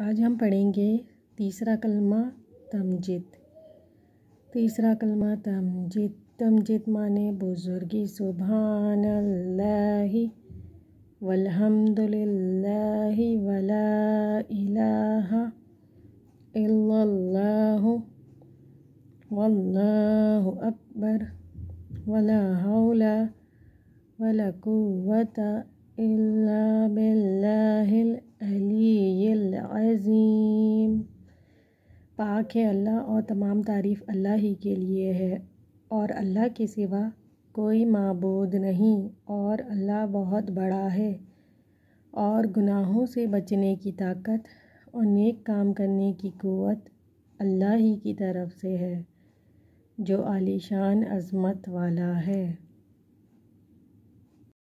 आज हम पढ़ेंगे तीसरा कलमा तमजिद तीसरा कलमा तमजिद तमजिद माने बुज़ुर्गी सुबहान अल्लाही वल्हम्दुलिल्लाहि वला इलाहा इल्लल्लाहु वल्लाहु अकबर वला हौला वला कुव्वता इल्ला बिल्ला अज़ीम पाक है अल्लाह और तमाम तारीफ़ अल्लाह ही के लिए है और अल्लाह के सिवा कोई मबूद नहीं और अल्लाह बहुत बड़ा है और गुनाहों से बचने की ताकत और नेक काम करने की क़वत अल्लाह ही की तरफ से है जो आलीशान अज़मत वाला है